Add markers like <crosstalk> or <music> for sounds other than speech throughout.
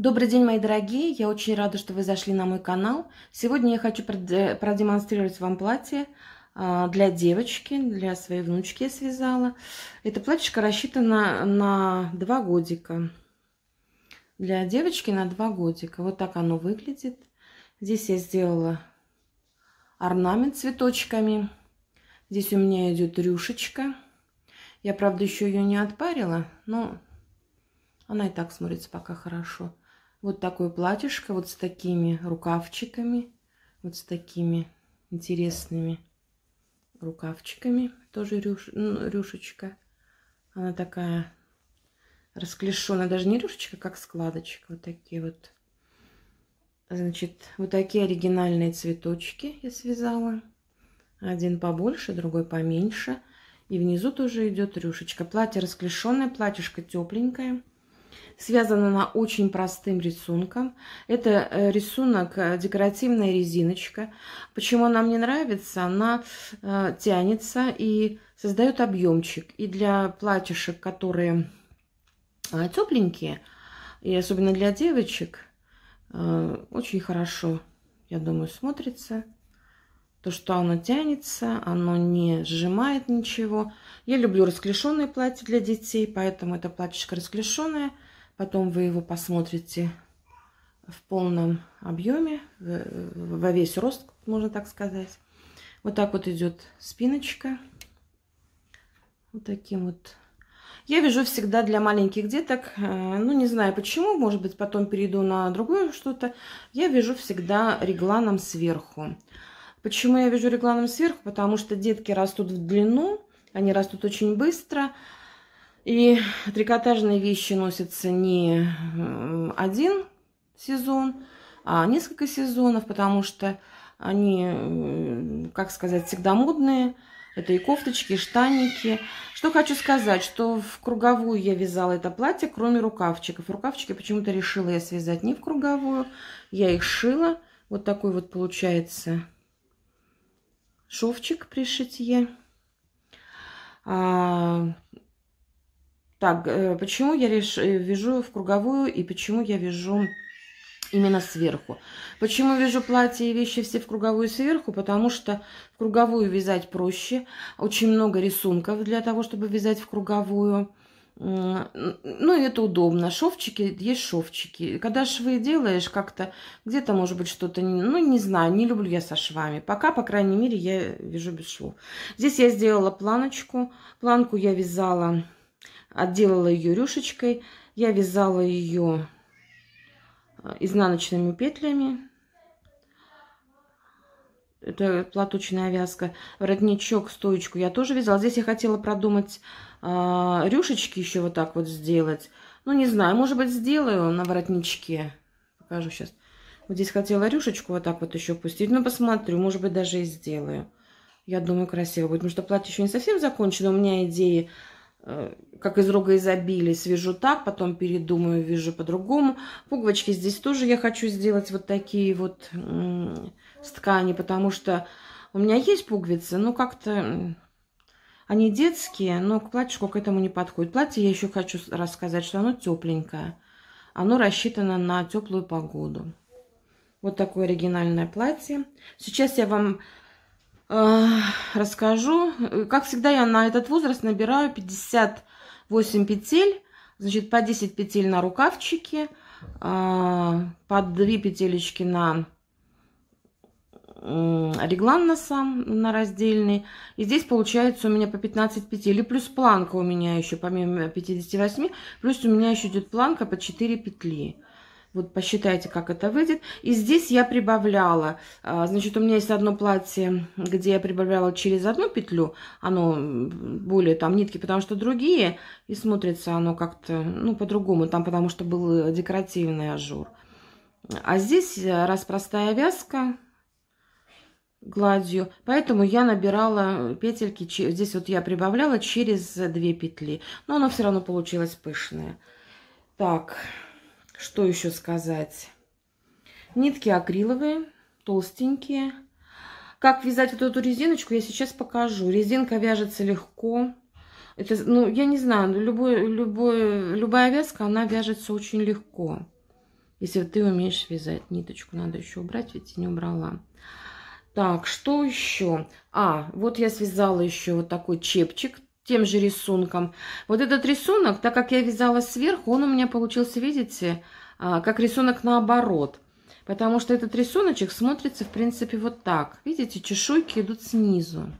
Добрый день, мои дорогие! Я очень рада, что вы зашли на мой канал. Сегодня я хочу э, продемонстрировать вам платье а, для девочки, для своей внучки я связала. Это платьишко рассчитано на два годика. Для девочки на два годика. Вот так оно выглядит. Здесь я сделала орнамент цветочками. Здесь у меня идет рюшечка. Я, правда, еще ее не отпарила, но она и так смотрится пока Хорошо. Вот такое платьишко, вот с такими рукавчиками, вот с такими интересными рукавчиками. Тоже рюш, ну, рюшечка. Она такая расклешенная, даже не рюшечка, как складочка. Вот такие вот. Значит, вот такие оригинальные цветочки я связала. Один побольше, другой поменьше. И внизу тоже идет рюшечка. Платье расклешенное, платьишко тепленькое. Связана она очень простым рисунком. Это э, рисунок э, декоративная резиночка. Почему она мне нравится? Она э, тянется и создает объемчик. И для платьишек, которые э, тепленькие, и особенно для девочек, э, очень хорошо, я думаю, смотрится. То, что оно тянется, оно не сжимает ничего. Я люблю расклешенные платья для детей, поэтому это платьишко расклешенное – Потом вы его посмотрите в полном объеме, во весь рост, можно так сказать. Вот так вот идет спиночка. Вот таким вот. Я вяжу всегда для маленьких деток, э, ну не знаю почему, может быть потом перейду на другое что-то. Я вяжу всегда регланом сверху. Почему я вяжу регланом сверху? Потому что детки растут в длину, они растут очень быстро, и трикотажные вещи носятся не один сезон, а несколько сезонов, потому что они, как сказать, всегда модные. Это и кофточки, и штаники. Что хочу сказать, что в круговую я вязала это платье, кроме рукавчиков. Рукавчики почему-то решила я связать не в круговую. Я их шила. Вот такой вот получается шовчик при шитье. А, так, э, почему я реш... Э, вяжу в круговую и почему я вяжу именно сверху? Почему вяжу платье и вещи все в круговую сверху? Потому что в круговую вязать проще. Очень много рисунков для того, чтобы вязать в круговую. Ну, и это удобно. Шовчики, есть шовчики. Когда швы делаешь, как-то где-то, может быть, что-то... Ну, не знаю, не люблю я со швами. Пока, по крайней мере, я вяжу без швов. Здесь я сделала планочку. Планку я вязала отделала ее рюшечкой. Я вязала ее э, изнаночными петлями. Это платочная вязка. Воротничок, стоечку я тоже вязала. Здесь я хотела продумать э, рюшечки еще вот так вот сделать. Ну, не знаю, может быть, сделаю на воротничке. Покажу сейчас. Вот здесь хотела рюшечку вот так вот еще пустить. Ну, посмотрю, может быть, даже и сделаю. Я думаю, красиво будет. Потому что платье еще не совсем закончено. У меня идеи Э, как из рога изобилия, свяжу так, потом передумаю, вяжу по-другому. Пуговочки здесь тоже я хочу сделать вот такие вот с ткани, потому что у меня есть пуговицы, но как-то они детские, но к платьишку к этому не подходит. Платье я еще хочу рассказать, что оно тепленькое. Оно рассчитано на теплую погоду. Вот такое оригинальное платье. Сейчас я вам Э, расскажу. Как всегда, я на этот возраст набираю 58 петель, значит, по 10 петель на рукавчики, э, по 2 петелечки на реглан на сам, на раздельный. И здесь получается у меня по 15 петель. И плюс планка у меня еще, помимо 58, плюс у меня еще идет планка по 4 петли. Вот посчитайте, как это выйдет. И здесь я прибавляла. А, значит, у меня есть одно платье, где я прибавляла через одну петлю. Оно более там нитки, потому что другие. И смотрится оно как-то, ну, по-другому. Там потому что был декоративный ажур. А здесь э, раз простая вязка гладью. Поэтому я набирала петельки. Здесь вот я прибавляла через две петли. Но оно все равно получилось пышное. Так. Что еще сказать? Нитки акриловые, толстенькие. Как вязать вот эту резиночку, я сейчас покажу. Резинка вяжется легко. Это, ну, я не знаю, ну, любой, любой, любая вязка, она вяжется очень легко. Если ты умеешь вязать ниточку, надо еще убрать, ведь я не убрала. Так, что еще? А, вот я связала еще вот такой чепчик тем же рисунком. Вот этот рисунок, так как я вязала сверху, он у меня получился, видите, а, как рисунок наоборот. Потому что этот рисуночек смотрится, в принципе, вот так. Видите, чешуйки идут снизу.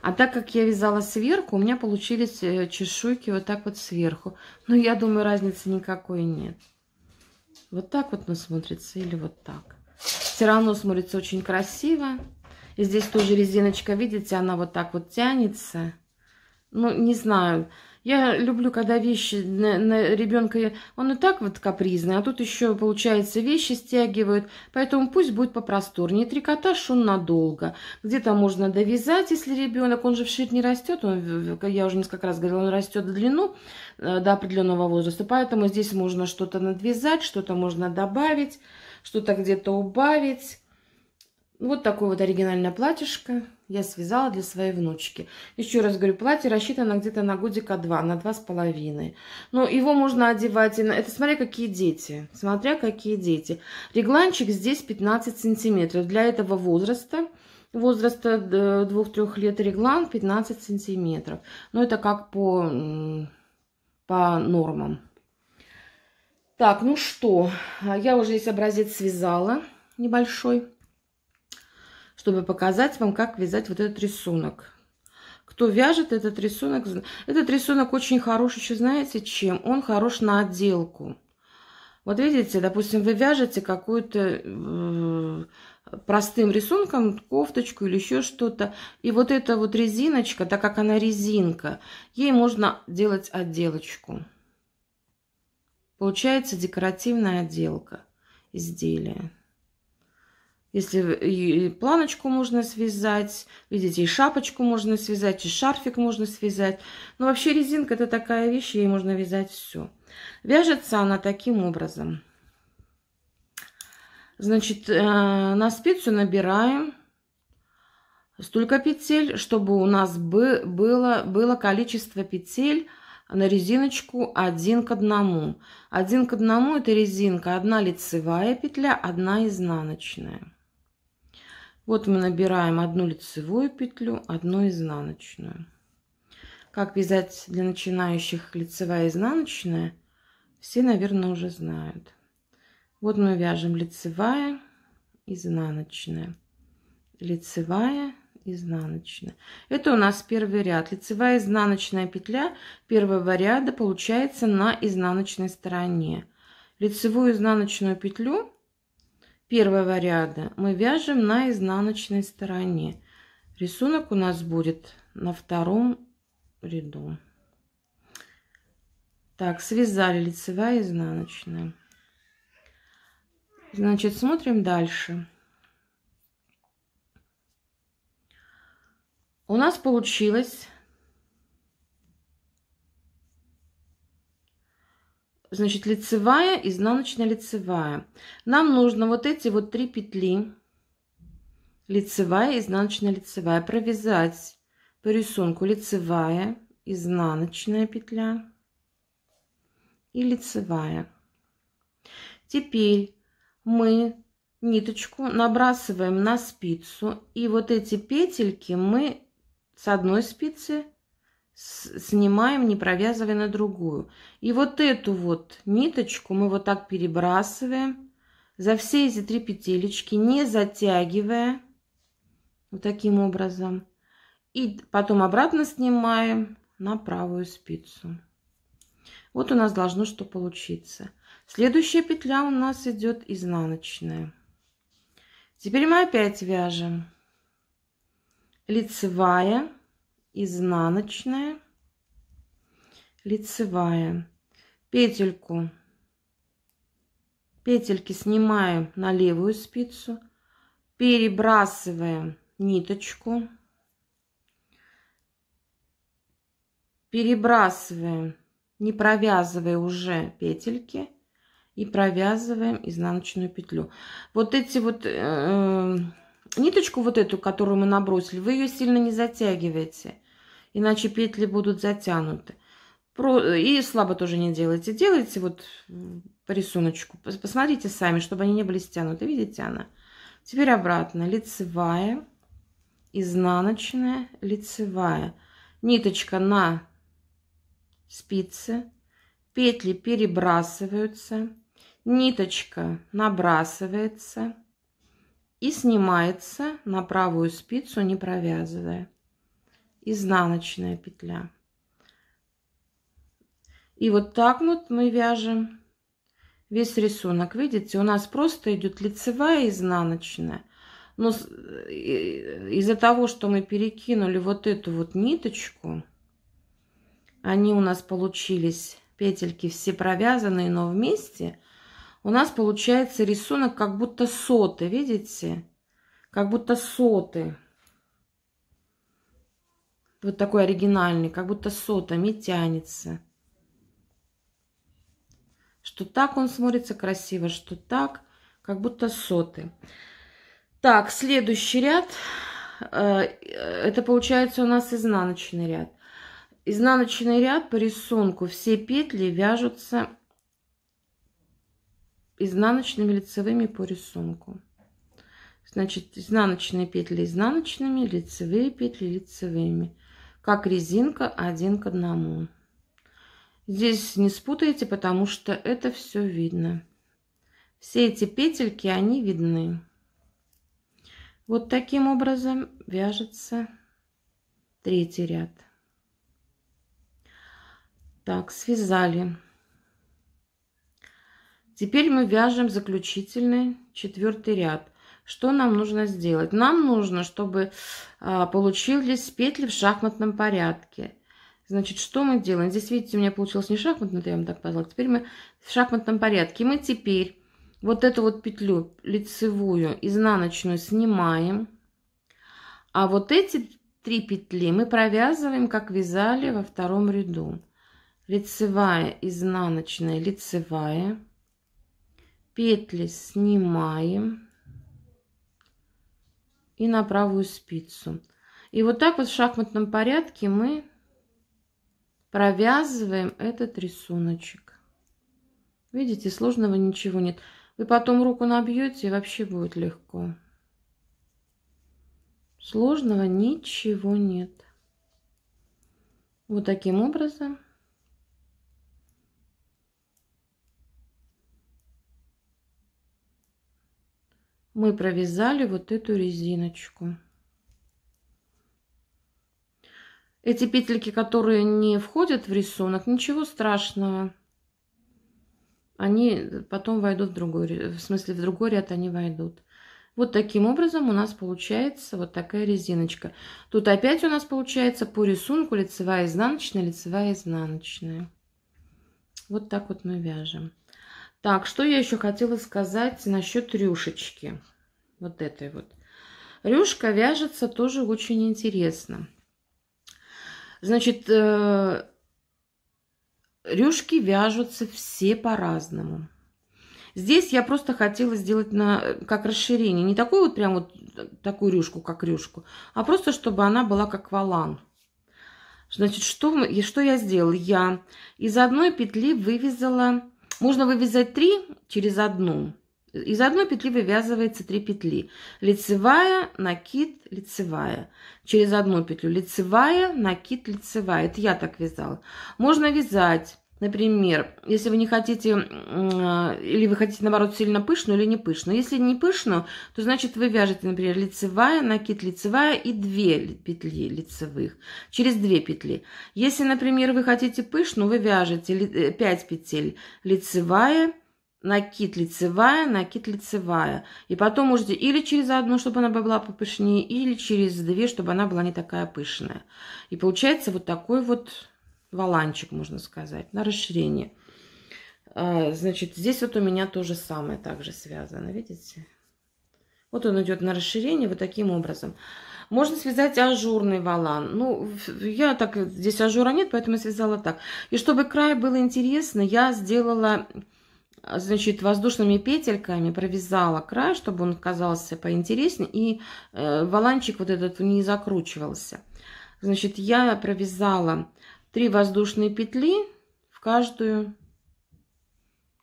А так как я вязала сверху, у меня получились э, чешуйки вот так вот сверху. Но я думаю, разницы никакой нет. Вот так вот он смотрится или вот так. Все равно смотрится очень красиво. И здесь тоже резиночка, видите, она вот так вот тянется. Ну, не знаю. Я люблю, когда вещи на, на ребенка, он и так вот капризный, а тут еще, получается, вещи стягивают. Поэтому пусть будет попросторнее. Трикотаж он надолго. Где-то можно довязать, если ребенок, он же в вширь не растет. Он, я уже несколько раз говорила, он растет в длину э, до определенного возраста. Поэтому здесь можно что-то надвязать, что-то можно добавить, что-то где-то убавить. Вот такое вот оригинальное платьишко я связала для своей внучки. Еще раз говорю, платье рассчитано где-то на годика два, на два с половиной. Но его можно одевать, это смотря какие дети, смотря какие дети. Регланчик здесь 15 сантиметров. Для этого возраста, возраста 2-3 э, лет реглан 15 сантиметров. Но это как по, по нормам. Так, ну что, я уже здесь образец связала небольшой чтобы показать вам, как вязать вот этот рисунок. Кто вяжет этот рисунок, этот рисунок очень хорош еще, знаете, чем? Он хорош на отделку. Вот видите, допустим, вы вяжете какую-то э, простым рисунком, кофточку или еще что-то. И вот эта вот резиночка, так как она резинка, ей можно делать отделочку. Получается декоративная отделка изделия. Если и планочку можно связать, видите, и шапочку можно связать, и шарфик можно связать. Но вообще резинка это такая вещь, ей можно вязать все. Вяжется она таким образом. Значит, э, на спицу набираем столько петель, чтобы у нас было, было количество петель на резиночку один к одному. Один к одному это резинка, одна лицевая петля, одна изнаночная. Вот мы набираем одну лицевую петлю, одну изнаночную. Как вязать для начинающих лицевая и изнаночная, все, наверное, уже знают. Вот мы вяжем лицевая, изнаночная, лицевая, изнаночная. Это у нас первый ряд. Лицевая изнаночная петля первого ряда получается на изнаночной стороне. Лицевую изнаночную петлю первого ряда мы вяжем на изнаночной стороне. Рисунок у нас будет на втором ряду. Так, связали лицевая и изнаночная. Значит, смотрим дальше. У нас получилось Значит, лицевая, изнаночная лицевая. Нам нужно вот эти вот три петли, лицевая, изнаночная, лицевая, провязать по рисунку лицевая, изнаночная петля и лицевая. Теперь мы ниточку набрасываем на спицу и вот эти петельки мы с одной спицы снимаем, не провязывая на другую. И вот эту вот ниточку мы вот так перебрасываем за все эти три петелечки, не затягивая, вот таким образом. И потом обратно снимаем на правую спицу. Вот у нас должно что получиться. Следующая петля у нас идет изнаночная. Теперь мы опять вяжем лицевая изнаночная, лицевая. Петельку, петельки снимаем на левую спицу, перебрасываем ниточку, перебрасываем, не провязывая уже петельки, и провязываем изнаночную петлю. Вот эти вот... Э, Ниточку вот эту, которую мы набросили, вы ее сильно не затягиваете, иначе петли будут затянуты. И слабо тоже не делайте. Делайте вот по рисунку. Посмотрите сами, чтобы они не были стянуты. Видите она? Теперь обратно. Лицевая, изнаночная, лицевая. Ниточка на спице. Петли перебрасываются. Ниточка набрасывается и снимается на правую спицу, не провязывая. Изнаночная петля. И вот так вот мы вяжем весь рисунок. Видите, у нас просто идет лицевая изнаночная. Но из-за того, что мы перекинули вот эту вот ниточку, они у нас получились петельки все провязанные, но вместе, у нас получается рисунок как будто соты, видите? Как будто соты. Вот такой оригинальный, как будто сотами тянется. Что так он смотрится красиво, что так, как будто соты. Так, следующий ряд. Э, это получается у нас изнаночный ряд. Изнаночный ряд по рисунку все петли вяжутся изнаночными лицевыми по рисунку. Значит, изнаночные петли изнаночными, лицевые петли лицевыми. Как резинка один к одному. Здесь не спутаете, потому что это все видно. Все эти петельки, они видны. Вот таким образом вяжется третий ряд. Так, связали. Теперь мы вяжем заключительный четвертый ряд. Что нам нужно сделать? Нам нужно, чтобы а, получились петли в шахматном порядке. Значит, что мы делаем? Здесь, видите, у меня получилось не шахматный, я вам так показала. Теперь мы в шахматном порядке. Мы теперь вот эту вот петлю лицевую, изнаночную снимаем. А вот эти три петли мы провязываем, как вязали во втором ряду. Лицевая, изнаночная, лицевая петли снимаем и на правую спицу. И вот так вот в шахматном порядке мы провязываем этот рисуночек. Видите, сложного ничего нет. Вы потом руку набьете, и вообще будет легко. Сложного ничего нет. Вот таким образом мы провязали вот эту резиночку. Эти петельки, которые не входят в рисунок, ничего страшного. Они потом войдут в другой, в смысле в другой ряд они войдут. Вот таким образом у нас получается вот такая резиночка. Тут опять у нас получается по рисунку лицевая изнаночная, лицевая изнаночная. Вот так вот мы вяжем. Так, что я еще хотела сказать насчет рюшечки. Вот этой вот. Рюшка вяжется тоже очень интересно. Значит, э, рюшки вяжутся все по-разному. Здесь я просто хотела сделать на, как расширение. Не такую вот прям вот такую рюшку, как рюшку, а просто чтобы она была как валан. Значит, что, что я сделала? Я из одной петли вывязала можно вывязать 3 через одну. Из одной петли вывязывается 3 петли. Лицевая, накид, лицевая. Через одну петлю лицевая, накид, лицевая. Это я так вязала. Можно вязать Например, если вы не хотите, э, или вы хотите, наоборот, сильно пышную или не пышную. Если не пышную, то значит вы вяжете, например, лицевая, накид лицевая и две петли лицевых, через две петли. Если, например, вы хотите пышную, вы вяжете 5 э, петель лицевая, накид лицевая, накид лицевая. И потом можете или через одну, чтобы она была попышнее, или через две, чтобы она была не такая пышная. И получается вот такой вот валанчик, можно сказать, на расширение. А, значит, здесь вот у меня то же самое также связано, видите? Вот он идет на расширение вот таким образом. Можно связать ажурный валан. Ну, я так, здесь ажура нет, поэтому связала так. И чтобы край был интересно, я сделала, значит, воздушными петельками провязала край, чтобы он казался поинтереснее, и э, валанчик вот этот не закручивался. Значит, я провязала 3 воздушные петли в каждую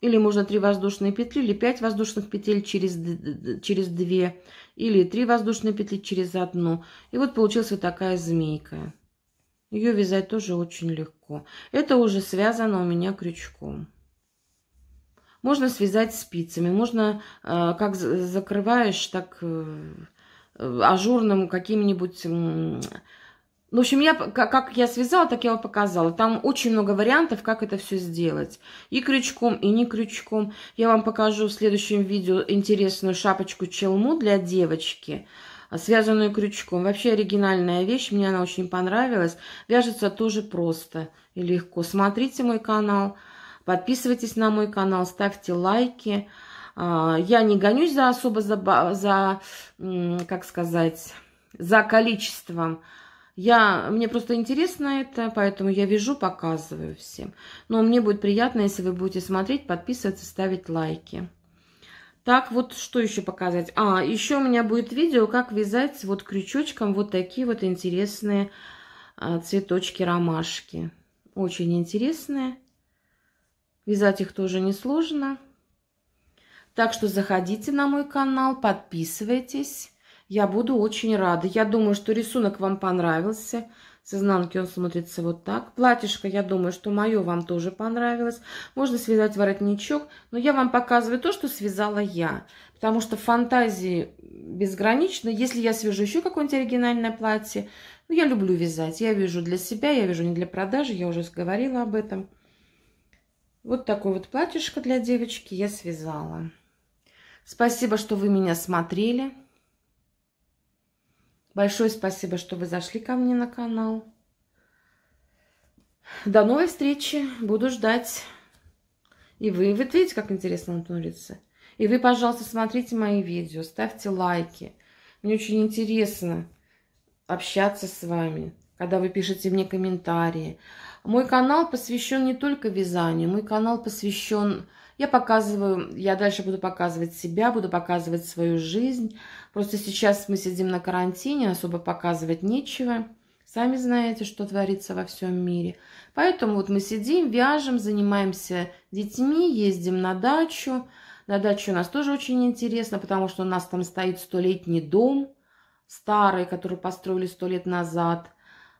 или можно 3 воздушные петли, или 5 воздушных петель через, через 2, или 3 воздушные петли через одну. И вот получилась такая змейка. Ее вязать тоже очень легко. Это уже связано у меня крючком. Можно связать спицами, можно э, как закрываешь, так э, э, ажурным каким-нибудь ну, в общем, я, как я связала, так я вам показала. Там очень много вариантов, как это все сделать. И крючком, и не крючком. Я вам покажу в следующем видео интересную шапочку-челму для девочки, связанную крючком. Вообще оригинальная вещь, мне она очень понравилась. Вяжется тоже просто и легко. Смотрите мой канал, подписывайтесь на мой канал, ставьте лайки. А, я не гонюсь за особо, за, за как сказать, за количеством я, мне просто интересно это, поэтому я вижу, показываю всем. Но мне будет приятно, если вы будете смотреть, подписываться, ставить лайки. Так, вот что еще показать? А, еще у меня будет видео, как вязать вот крючочком вот такие вот интересные а, цветочки-ромашки. Очень интересные. Вязать их тоже несложно. Так что заходите на мой канал, подписывайтесь. Я буду очень рада. Я думаю, что рисунок вам понравился. С изнанки он смотрится вот так. Платьишко, я думаю, что мое вам тоже понравилось. Можно связать воротничок, но я вам показываю то, что связала я. Потому что фантазии безгранично. Если я свяжу еще какое-нибудь оригинальное платье, ну, я люблю вязать. Я вяжу для себя, я вяжу не для продажи, я уже говорила об этом. Вот такое вот платьишко для девочки я связала. Спасибо, что вы меня смотрели. Большое спасибо, что вы зашли ко мне на канал. До новой встречи. Буду ждать. И вы, вы видите, как интересно он творится. И вы, пожалуйста, смотрите мои видео, ставьте лайки. Мне очень интересно общаться с вами, когда вы пишете мне комментарии. Мой канал посвящен не только вязанию, мой канал посвящен я показываю, я дальше буду показывать себя, буду показывать свою жизнь. Просто сейчас мы сидим на карантине, особо показывать нечего. Сами знаете, что творится во всем мире. Поэтому вот мы сидим, вяжем, занимаемся детьми, ездим на дачу. На даче у нас тоже очень интересно, потому что у нас там стоит столетний дом старый, который построили сто лет назад –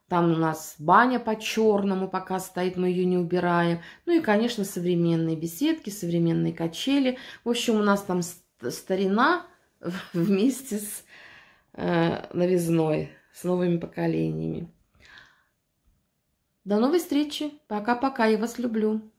там у нас баня по-черному пока стоит, мы ее не убираем. Ну и, конечно, современные беседки, современные качели. В общем, у нас там старина <laughs> вместе с э, новизной, с новыми поколениями. До новой встречи. Пока-пока. Я вас люблю.